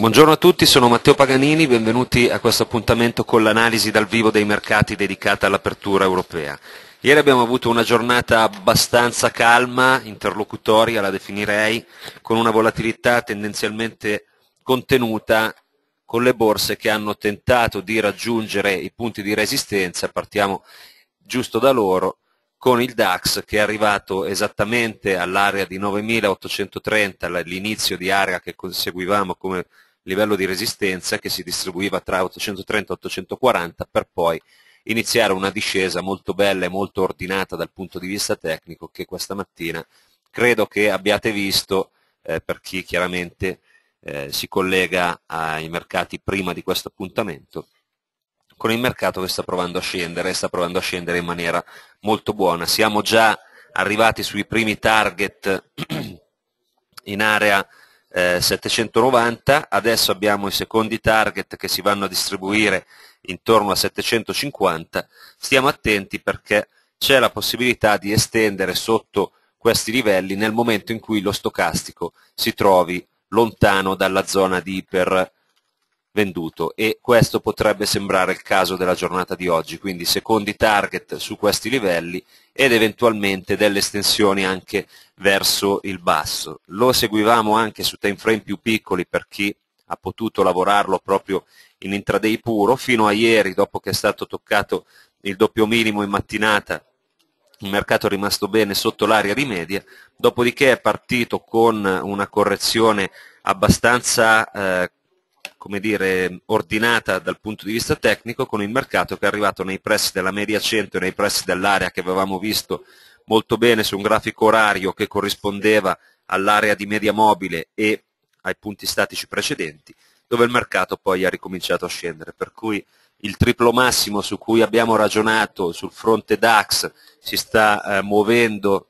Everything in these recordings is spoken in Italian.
Buongiorno a tutti, sono Matteo Paganini, benvenuti a questo appuntamento con l'analisi dal vivo dei mercati dedicata all'apertura europea. Ieri abbiamo avuto una giornata abbastanza calma, interlocutoria la definirei, con una volatilità tendenzialmente contenuta con le borse che hanno tentato di raggiungere i punti di resistenza, partiamo giusto da loro, con il DAX che è arrivato esattamente all'area di 9.830, l'inizio di area che conseguivamo come livello di resistenza che si distribuiva tra 830 e 840 per poi iniziare una discesa molto bella e molto ordinata dal punto di vista tecnico che questa mattina credo che abbiate visto eh, per chi chiaramente eh, si collega ai mercati prima di questo appuntamento con il mercato che sta provando a scendere e sta provando a scendere in maniera molto buona. Siamo già arrivati sui primi target in area eh, 790, adesso abbiamo i secondi target che si vanno a distribuire intorno a 750, stiamo attenti perché c'è la possibilità di estendere sotto questi livelli nel momento in cui lo stocastico si trovi lontano dalla zona di iper venduto e questo potrebbe sembrare il caso della giornata di oggi, quindi secondi target su questi livelli ed eventualmente delle estensioni anche verso il basso. Lo seguivamo anche su time frame più piccoli per chi ha potuto lavorarlo proprio in intraday puro, fino a ieri dopo che è stato toccato il doppio minimo in mattinata il mercato è rimasto bene sotto l'area di media, dopodiché è partito con una correzione abbastanza eh, come dire, ordinata dal punto di vista tecnico con il mercato che è arrivato nei pressi della media 100 e nei pressi dell'area che avevamo visto molto bene su un grafico orario che corrispondeva all'area di media mobile e ai punti statici precedenti, dove il mercato poi ha ricominciato a scendere. Per cui il triplo massimo su cui abbiamo ragionato sul fronte DAX si sta eh, muovendo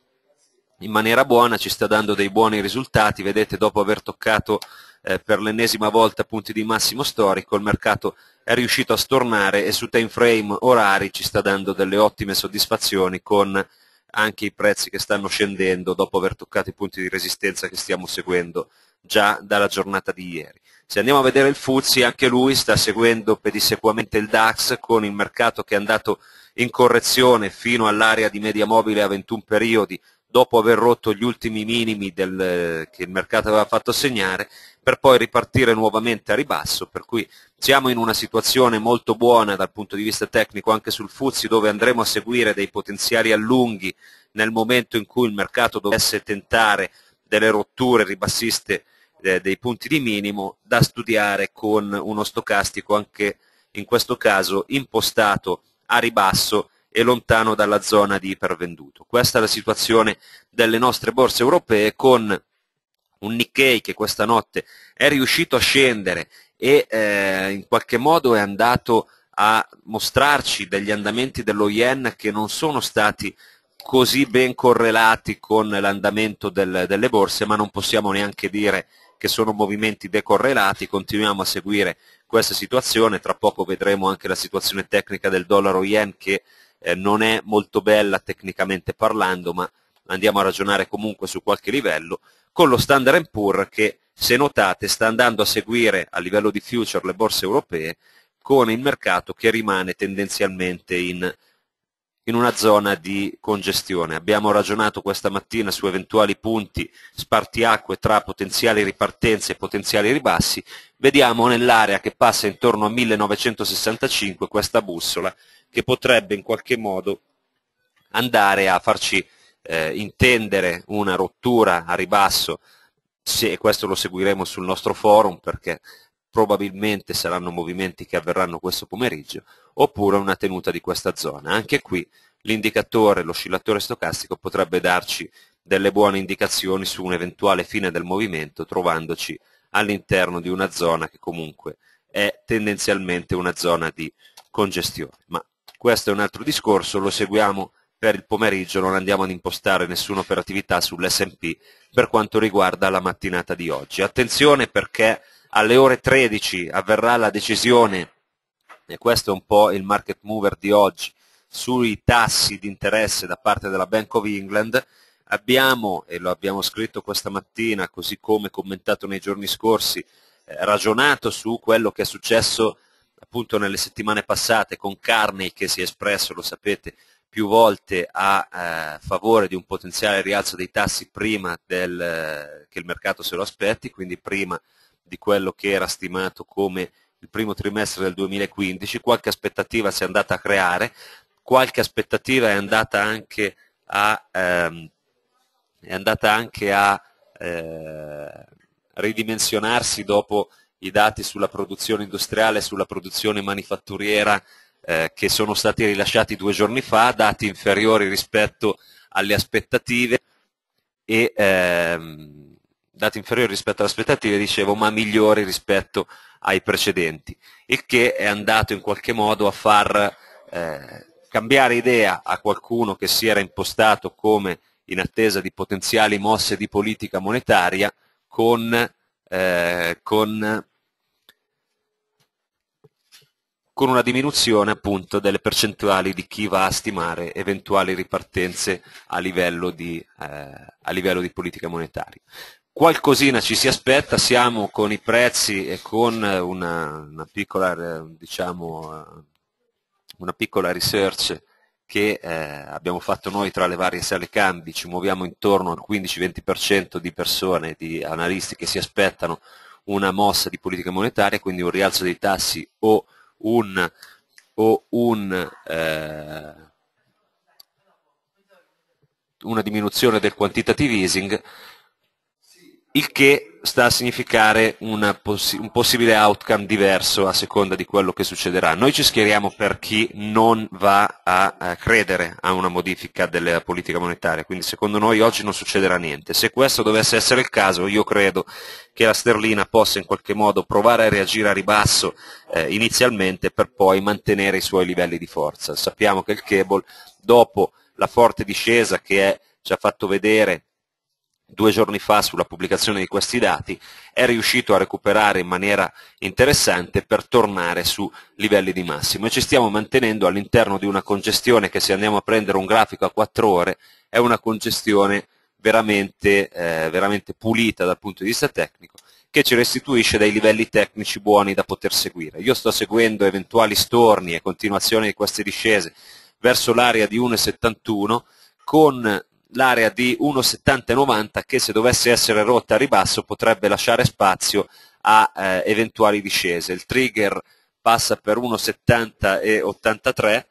in maniera buona, ci sta dando dei buoni risultati, vedete dopo aver toccato eh, per l'ennesima volta punti di massimo storico, il mercato è riuscito a stornare e su time frame orari ci sta dando delle ottime soddisfazioni con anche i prezzi che stanno scendendo dopo aver toccato i punti di resistenza che stiamo seguendo già dalla giornata di ieri. Se andiamo a vedere il Fuzzi, anche lui sta seguendo pedissequamente il DAX con il mercato che è andato in correzione fino all'area di media mobile a 21 periodi dopo aver rotto gli ultimi minimi del, che il mercato aveva fatto segnare, per poi ripartire nuovamente a ribasso, per cui siamo in una situazione molto buona dal punto di vista tecnico anche sul Fuzzi, dove andremo a seguire dei potenziali allunghi nel momento in cui il mercato dovesse tentare delle rotture ribassiste eh, dei punti di minimo, da studiare con uno stocastico anche in questo caso impostato a ribasso e lontano dalla zona di ipervenduto. Questa è la situazione delle nostre borse europee con un Nikkei che questa notte è riuscito a scendere e eh, in qualche modo è andato a mostrarci degli andamenti dello yen che non sono stati così ben correlati con l'andamento del, delle borse, ma non possiamo neanche dire che sono movimenti decorrelati, continuiamo a seguire questa situazione, tra poco vedremo anche la situazione tecnica del dollaro yen che eh, non è molto bella tecnicamente parlando, ma andiamo a ragionare comunque su qualche livello, con lo Standard Poor che, se notate, sta andando a seguire a livello di future le borse europee con il mercato che rimane tendenzialmente in, in una zona di congestione. Abbiamo ragionato questa mattina su eventuali punti spartiacque tra potenziali ripartenze e potenziali ribassi. Vediamo nell'area che passa intorno a 1965 questa bussola che potrebbe in qualche modo andare a farci eh, intendere una rottura a ribasso, se, e questo lo seguiremo sul nostro forum perché probabilmente saranno movimenti che avverranno questo pomeriggio, oppure una tenuta di questa zona. Anche qui l'indicatore, l'oscillatore stocastico potrebbe darci delle buone indicazioni su un'eventuale fine del movimento trovandoci all'interno di una zona che comunque è tendenzialmente una zona di congestione. Ma questo è un altro discorso, lo seguiamo per il pomeriggio, non andiamo ad impostare nessuna operatività sull'S&P per quanto riguarda la mattinata di oggi. Attenzione perché alle ore 13 avverrà la decisione, e questo è un po' il market mover di oggi, sui tassi di interesse da parte della Bank of England, abbiamo, e lo abbiamo scritto questa mattina, così come commentato nei giorni scorsi, eh, ragionato su quello che è successo appunto nelle settimane passate con Carney che si è espresso, lo sapete, più volte a eh, favore di un potenziale rialzo dei tassi prima del, eh, che il mercato se lo aspetti, quindi prima di quello che era stimato come il primo trimestre del 2015, qualche aspettativa si è andata a creare, qualche aspettativa è andata anche a, ehm, andata anche a eh, ridimensionarsi dopo i dati sulla produzione industriale e sulla produzione manifatturiera eh, che sono stati rilasciati due giorni fa, dati inferiori rispetto alle aspettative e ehm, dati inferiori rispetto alle aspettative, dicevo, ma migliori rispetto ai precedenti, il che è andato in qualche modo a far eh, cambiare idea a qualcuno che si era impostato come in attesa di potenziali mosse di politica monetaria con, eh, con con una diminuzione appunto delle percentuali di chi va a stimare eventuali ripartenze a livello di, eh, a livello di politica monetaria. Qualcosina ci si aspetta, siamo con i prezzi e con una, una piccola, diciamo, una piccola research che eh, abbiamo fatto noi tra le varie sale cambi, ci muoviamo intorno al 15-20% di persone, di analisti che si aspettano una mossa di politica monetaria, quindi un rialzo dei tassi o un o un, eh, una diminuzione del quantitative easing il che sta a significare poss- un possibile outcome diverso a seconda di quello che succederà. Noi ci schieriamo per chi non va a, a credere a una modifica della politica monetaria, quindi secondo noi oggi non succederà niente. Se questo dovesse essere il caso, io credo che la sterlina possa in qualche modo provare a reagire a ribasso eh, inizialmente per poi mantenere i suoi livelli di forza. Sappiamo che il cable, dopo la forte discesa che è, ci ha fatto vedere due giorni fa sulla pubblicazione di questi dati, è riuscito a recuperare in maniera interessante per tornare su livelli di massimo e ci stiamo mantenendo all'interno di una congestione che se andiamo a prendere un grafico a 4 ore è una congestione veramente, eh, veramente pulita dal punto di vista tecnico che ci restituisce dei livelli tecnici buoni da poter seguire. Io sto seguendo eventuali storni e continuazioni di queste discese verso l'area di 1,71 con l'area di 1,70-90 che se dovesse essere rotta a ribasso potrebbe lasciare spazio a eh, eventuali discese. Il trigger passa per 1,70 e 83,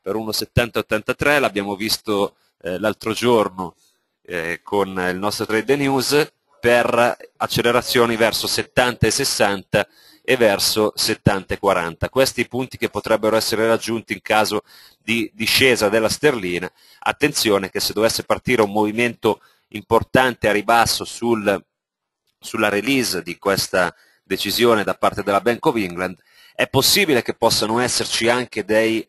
per 1,70 l'abbiamo visto eh, l'altro giorno eh, con il nostro trade news per accelerazioni verso 70 e 60 e verso 70 e 40. Questi i punti che potrebbero essere raggiunti in caso di discesa della sterlina. Attenzione che se dovesse partire un movimento importante a ribasso sul, sulla release di questa decisione da parte della Bank of England, è possibile che possano esserci anche dei,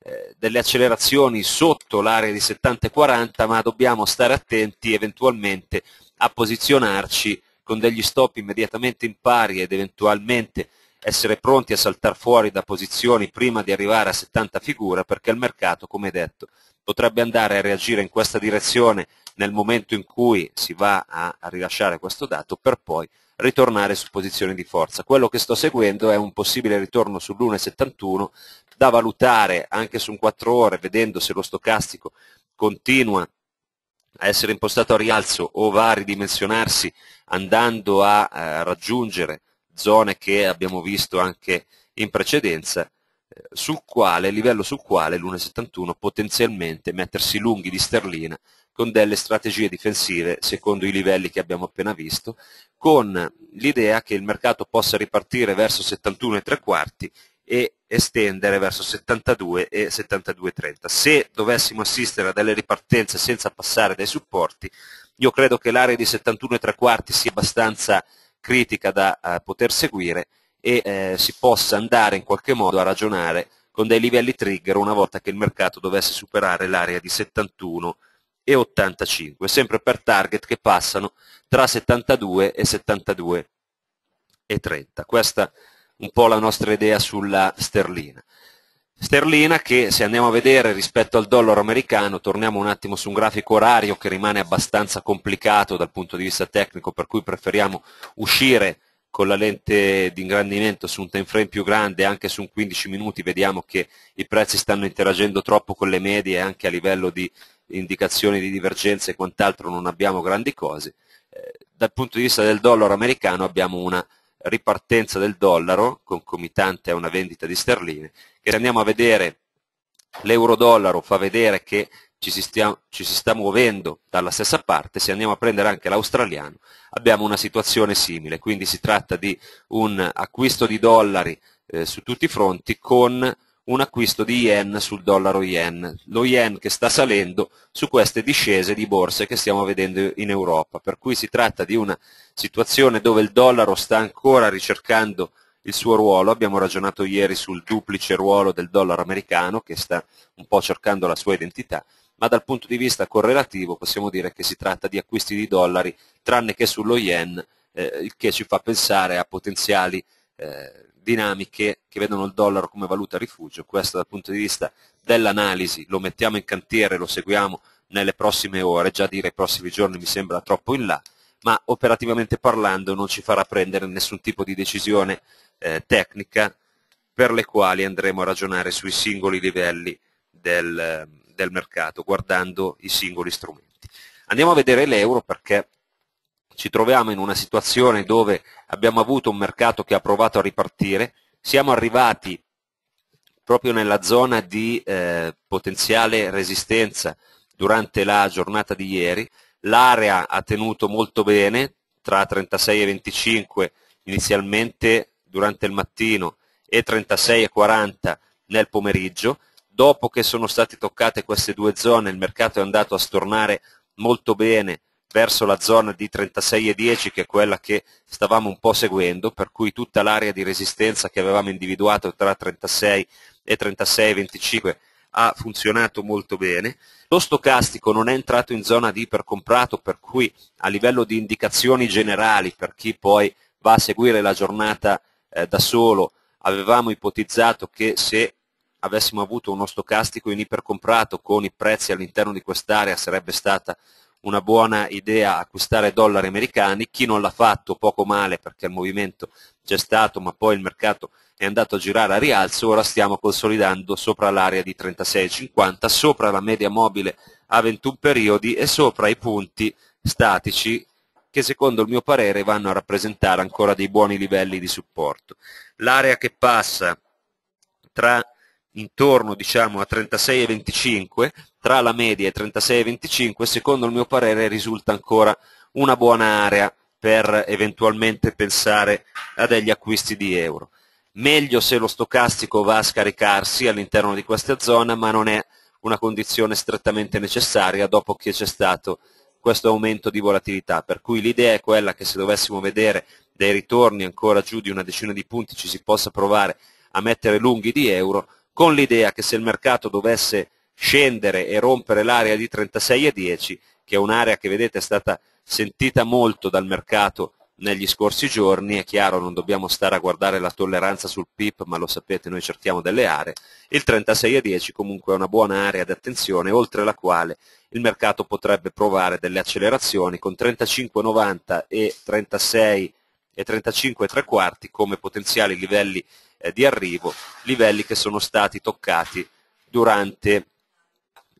eh, delle accelerazioni sotto l'area di 70 e 40, ma dobbiamo stare attenti eventualmente a posizionarci con degli stop immediatamente in pari ed eventualmente essere pronti a saltare fuori da posizioni prima di arrivare a 70 figure perché il mercato, come detto, potrebbe andare a reagire in questa direzione nel momento in cui si va a rilasciare questo dato per poi ritornare su posizioni di forza. Quello che sto seguendo è un possibile ritorno sull'1,71 da valutare anche su un 4 ore vedendo se lo stocastico continua a essere impostato a rialzo o va a ridimensionarsi andando a eh, raggiungere zone che abbiamo visto anche in precedenza, eh, sul quale, livello sul quale l'1,71 potenzialmente mettersi lunghi di sterlina con delle strategie difensive secondo i livelli che abbiamo appena visto, con l'idea che il mercato possa ripartire verso 71 e tre quarti e estendere verso 72 e 72,30. Se dovessimo assistere a delle ripartenze senza passare dai supporti, io credo che l'area di 71 e tre quarti sia abbastanza critica da uh, poter seguire e eh, si possa andare in qualche modo a ragionare con dei livelli trigger una volta che il mercato dovesse superare l'area di 71 e 85, sempre per target che passano tra 72 e 72 e 30. Questa un po' la nostra idea sulla sterlina. Sterlina che se andiamo a vedere rispetto al dollaro americano, torniamo un attimo su un grafico orario che rimane abbastanza complicato dal punto di vista tecnico, per cui preferiamo uscire con la lente di ingrandimento su un time frame più grande, anche su un 15 minuti, vediamo che i prezzi stanno interagendo troppo con le medie anche a livello di indicazioni di divergenze e quant'altro non abbiamo grandi cose. Eh, dal punto di vista del dollaro americano abbiamo una ripartenza del dollaro, concomitante a una vendita di sterline, che se andiamo a vedere l'euro-dollaro fa vedere che ci si, stia, ci si, sta muovendo dalla stessa parte, se andiamo a prendere anche l'australiano abbiamo una situazione simile, quindi si tratta di un acquisto di dollari eh, su tutti i fronti con un acquisto di yen sul dollaro yen, lo yen che sta salendo su queste discese di borse che stiamo vedendo in Europa, per cui si tratta di una situazione dove il dollaro sta ancora ricercando il suo ruolo, abbiamo ragionato ieri sul duplice ruolo del dollaro americano che sta un po' cercando la sua identità, ma dal punto di vista correlativo possiamo dire che si tratta di acquisti di dollari tranne che sullo yen, eh, il che ci fa pensare a potenziali eh, dinamiche che vedono il dollaro come valuta rifugio, questo dal punto di vista dell'analisi lo mettiamo in cantiere, lo seguiamo nelle prossime ore, già dire i prossimi giorni mi sembra troppo in là, ma operativamente parlando non ci farà prendere nessun tipo di decisione eh, tecnica per le quali andremo a ragionare sui singoli livelli del, del mercato, guardando i singoli strumenti. Andiamo a vedere l'euro perché ci troviamo in una situazione dove abbiamo avuto un mercato che ha provato a ripartire, siamo arrivati proprio nella zona di eh, potenziale resistenza durante la giornata di ieri, l'area ha tenuto molto bene tra 36 e 25 inizialmente durante il mattino e 36 e 40 nel pomeriggio, dopo che sono state toccate queste due zone il mercato è andato a stornare molto bene verso la zona di 36,10 che è quella che stavamo un po' seguendo, per cui tutta l'area di resistenza che avevamo individuato tra 36 e 36,25 ha funzionato molto bene. Lo stocastico non è entrato in zona di ipercomprato, per cui a livello di indicazioni generali per chi poi va a seguire la giornata eh, da solo, avevamo ipotizzato che se avessimo avuto uno stocastico in ipercomprato con i prezzi all'interno di quest'area sarebbe stata una buona idea acquistare dollari americani, chi non l'ha fatto poco male perché il movimento c'è stato ma poi il mercato è andato a girare a rialzo, ora stiamo consolidando sopra l'area di 36,50, sopra la media mobile a 21 periodi e sopra i punti statici che secondo il mio parere vanno a rappresentare ancora dei buoni livelli di supporto. L'area che passa tra intorno diciamo, a 36 e 25 tra la media e 36 e 25 secondo il mio parere risulta ancora una buona area per eventualmente pensare a degli acquisti di euro. Meglio se lo stocastico va a scaricarsi all'interno di questa zona, ma non è una condizione strettamente necessaria dopo che c'è stato questo aumento di volatilità, per cui l'idea è quella che se dovessimo vedere dei ritorni ancora giù di una decina di punti ci si possa provare a mettere lunghi di euro, con l'idea che se il mercato dovesse scendere e rompere l'area di 36 e 10, che è un'area che vedete è stata sentita molto dal mercato negli scorsi giorni, è chiaro non dobbiamo stare a guardare la tolleranza sul PIP, ma lo sapete noi cerchiamo delle aree, il 36 a 10 comunque è una buona area di attenzione oltre la quale il mercato potrebbe provare delle accelerazioni con 35,90 e 36 e 35 3 quarti come potenziali livelli eh, di arrivo, livelli che sono stati toccati durante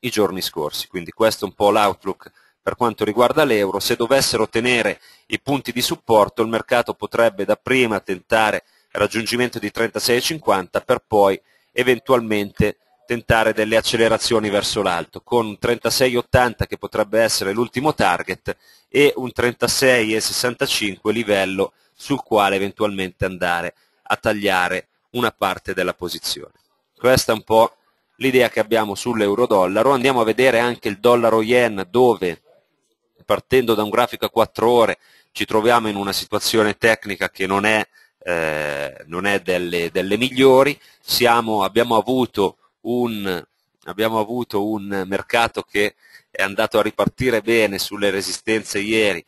i giorni scorsi. Quindi questo è un po' l'outlook per quanto riguarda l'euro. Se dovessero tenere i punti di supporto il mercato potrebbe dapprima tentare il raggiungimento di 36,50 per poi eventualmente tentare delle accelerazioni verso l'alto, con un 36,80 che potrebbe essere l'ultimo target e un 36,65 livello sul quale eventualmente andare a tagliare una parte della posizione. Questa è un po' l'idea che abbiamo sull'euro-dollaro, andiamo a vedere anche il dollaro-yen dove partendo da un grafico a 4 ore ci troviamo in una situazione tecnica che non è, eh, non è delle, delle, migliori, Siamo, abbiamo, avuto un, abbiamo avuto un mercato che è andato a ripartire bene sulle resistenze ieri,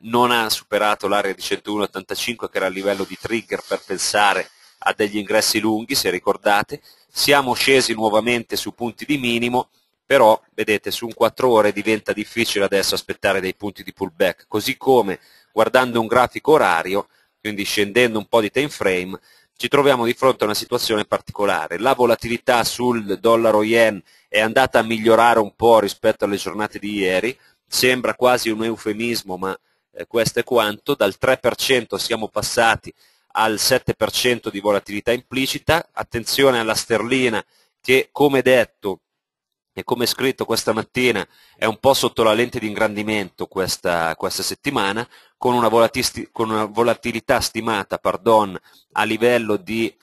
non ha superato l'area di 101,85 che era a livello di trigger per pensare a degli ingressi lunghi, se ricordate, siamo scesi nuovamente su punti di minimo, però vedete su un 4 ore diventa difficile adesso aspettare dei punti di pullback, così come guardando un grafico orario, quindi scendendo un po' di time frame, ci troviamo di fronte a una situazione particolare. La volatilità sul dollaro yen è andata a migliorare un po' rispetto alle giornate di ieri, sembra quasi un eufemismo, ma eh, questo è quanto, dal 3% siamo passati al 7% di volatilità implicita, attenzione alla sterlina che come detto e come scritto questa mattina è un po' sotto la lente di ingrandimento questa, questa settimana, con una, con una, volatilità stimata pardon, a livello di eh,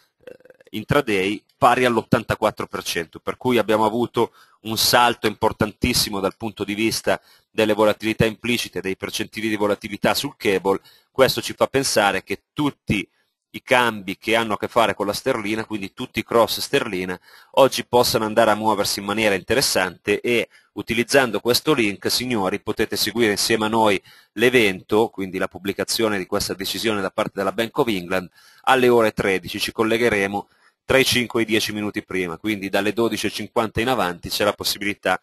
intraday pari all'84%, per cui abbiamo avuto un salto importantissimo dal punto di vista delle volatilità implicite, dei percentili di volatilità sul cable, questo ci fa pensare che tutti i cambi che hanno a che fare con la sterlina, quindi tutti i cross sterlina, oggi possano andare a muoversi in maniera interessante e utilizzando questo link, signori, potete seguire insieme a noi l'evento, quindi la pubblicazione di questa decisione da parte della Bank of England, alle ore 13 ci collegheremo tra i 5 e i 10 minuti prima, quindi dalle 12.50 in avanti c'è la possibilità,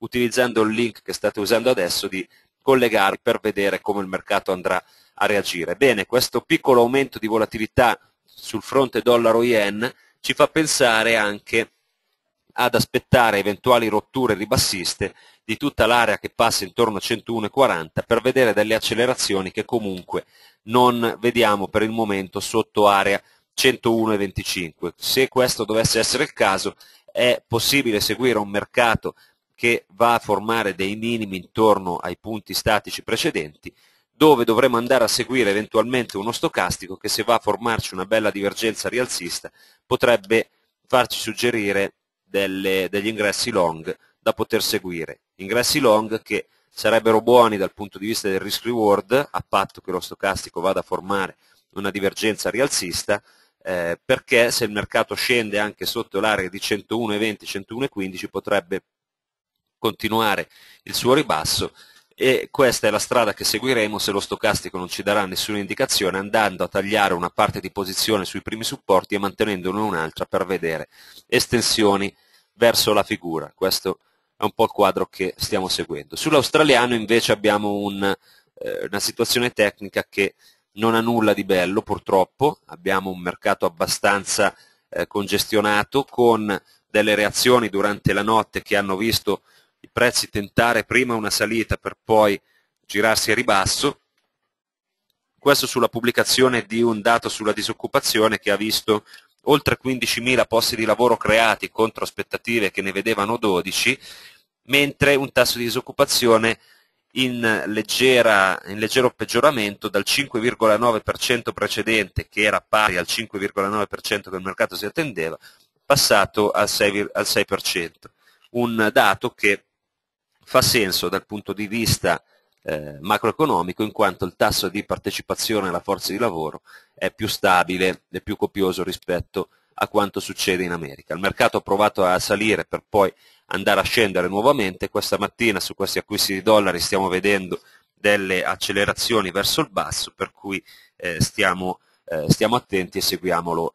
utilizzando il link che state usando adesso, di collegarvi per vedere come il mercato andrà a reagire. Bene, questo piccolo aumento di volatilità sul fronte dollaro-yen ci fa pensare anche ad aspettare eventuali rotture ribassiste di tutta l'area che passa intorno a 101,40 per vedere delle accelerazioni che comunque non vediamo per il momento sotto area 101,25. Se questo dovesse essere il caso è possibile seguire un mercato che va a formare dei minimi intorno ai punti statici precedenti dove dovremo andare a seguire eventualmente uno stocastico che se va a formarci una bella divergenza rialzista potrebbe farci suggerire delle, degli ingressi long da poter seguire. Ingressi long che sarebbero buoni dal punto di vista del risk reward, a patto che lo stocastico vada a formare una divergenza rialzista, eh, perché se il mercato scende anche sotto l'area di 101,20-101,15 potrebbe continuare il suo ribasso e questa è la strada che seguiremo se lo stocastico non ci darà nessuna indicazione andando a tagliare una parte di posizione sui primi supporti e mantenendone un'altra per vedere estensioni verso la figura. Questo è un po' il quadro che stiamo seguendo. Sull'australiano invece abbiamo un, eh, una situazione tecnica che non ha nulla di bello purtroppo, abbiamo un mercato abbastanza eh, congestionato con delle reazioni durante la notte che hanno visto i prezzi tentare prima una salita per poi girarsi a ribasso, questo sulla pubblicazione di un dato sulla disoccupazione che ha visto oltre 15.000 posti di lavoro creati contro aspettative che ne vedevano 12, mentre un tasso di disoccupazione in, leggera, in leggero peggioramento dal 5,9% precedente, che era pari al 5,9% che il mercato si attendeva, passato al 6%, al 6%. un dato che fa senso dal punto di vista eh, macroeconomico in quanto il tasso di partecipazione alla forza di lavoro è più stabile e più copioso rispetto a quanto succede in America. Il mercato ha provato a salire per poi andare a scendere nuovamente, questa mattina su questi acquisti di dollari stiamo vedendo delle accelerazioni verso il basso, per cui eh, stiamo, eh, stiamo attenti e seguiamolo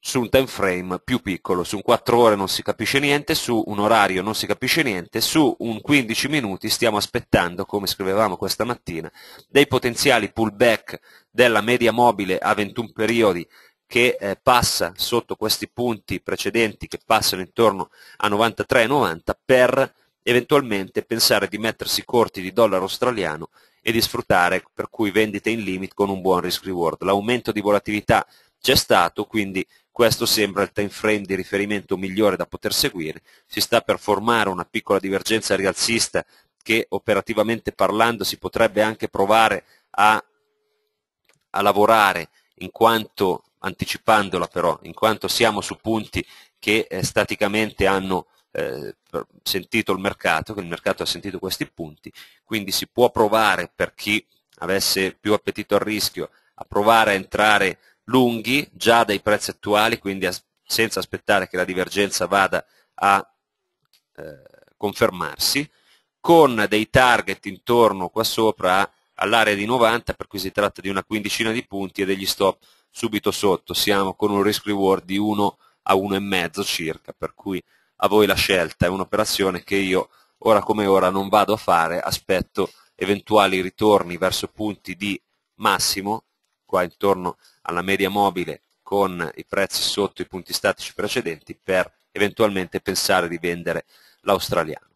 su un time frame più piccolo, su un 4 ore non si capisce niente, su un orario non si capisce niente, su un 15 minuti stiamo aspettando, come scrivevamo questa mattina, dei potenziali pullback della media mobile a 21 periodi che eh, passa sotto questi punti precedenti che passano intorno a 93,90 per eventualmente pensare di mettersi corti di dollaro australiano e di sfruttare per cui vendite in limit con un buon risk reward. L'aumento di volatilità c'è stato, quindi questo sembra il time frame di riferimento migliore da poter seguire, si sta per formare una piccola divergenza rialzista che operativamente parlando si potrebbe anche provare a, a lavorare in quanto, anticipandola però, in quanto siamo su punti che eh, staticamente hanno eh, sentito il mercato, che il mercato ha sentito questi punti, quindi si può provare per chi avesse più appetito al rischio a provare a entrare lunghi già dai prezzi attuali, quindi as senza aspettare che la divergenza vada a eh, confermarsi, con dei target intorno qua sopra all'area di 90, per cui si tratta di una quindicina di punti e degli stop subito sotto, siamo con un risk reward di 1 a 1,5 circa, per cui a voi la scelta, è un'operazione che io ora come ora non vado a fare, aspetto eventuali ritorni verso punti di massimo, qua intorno alla media mobile con i prezzi sotto i punti statici precedenti per eventualmente pensare di vendere l'australiano.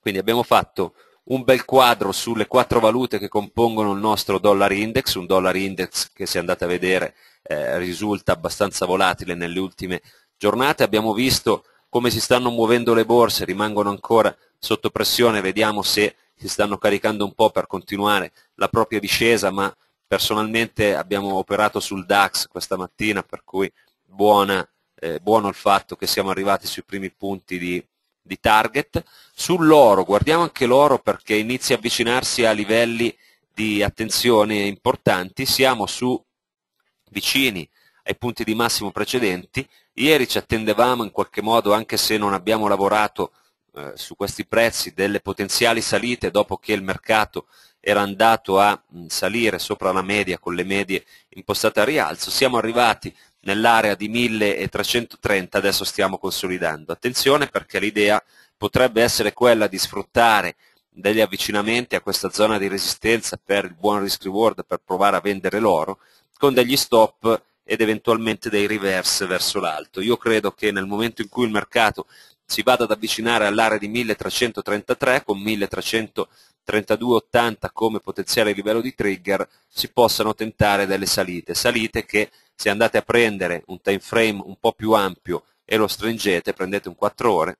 Quindi abbiamo fatto un bel quadro sulle quattro valute che compongono il nostro dollar index, un dollar index che se andate a vedere eh, risulta abbastanza volatile nelle ultime giornate, abbiamo visto come si stanno muovendo le borse, rimangono ancora sotto pressione, vediamo se si stanno caricando un po' per continuare la propria discesa, ma Personalmente abbiamo operato sul DAX questa mattina, per cui buona, eh, buono il fatto che siamo arrivati sui primi punti di, di target. Sull'oro, guardiamo anche l'oro perché inizia a avvicinarsi a livelli di attenzione importanti, siamo su vicini ai punti di massimo precedenti, ieri ci attendevamo in qualche modo, anche se non abbiamo lavorato eh, su questi prezzi, delle potenziali salite dopo che il mercato era andato a mm, salire sopra la media con le medie impostate a rialzo, siamo arrivati nell'area di 1330, adesso stiamo consolidando. Attenzione perché l'idea potrebbe essere quella di sfruttare degli avvicinamenti a questa zona di resistenza per il buon risk reward per provare a vendere l'oro con degli stop ed eventualmente dei reverse verso l'alto. Io credo che nel momento in cui il mercato si vada ad avvicinare all'area di 1333 con 1300 3280 come potenziale livello di trigger si possano tentare delle salite, salite che se andate a prendere un time frame un po' più ampio e lo stringete, prendete un 4 ore,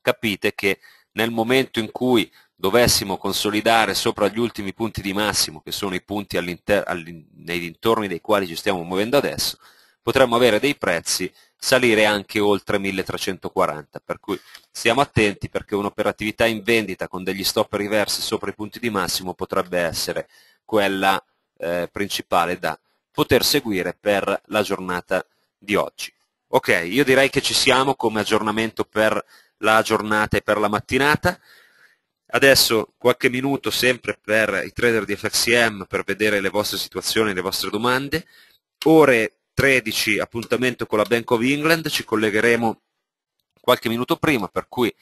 capite che nel momento in cui dovessimo consolidare sopra gli ultimi punti di massimo, che sono i punti nei dintorni dei quali ci stiamo muovendo adesso, potremmo avere dei prezzi salire anche oltre 1340, per cui stiamo attenti perché un'operatività in vendita con degli stop riversi sopra i punti di massimo potrebbe essere quella eh, principale da poter seguire per la giornata di oggi. Ok, io direi che ci siamo come aggiornamento per la giornata e per la mattinata. Adesso qualche minuto sempre per i trader di FXM per vedere le vostre situazioni, le vostre domande. Ore 13 appuntamento con la Bank of England, ci collegheremo qualche minuto prima, per cui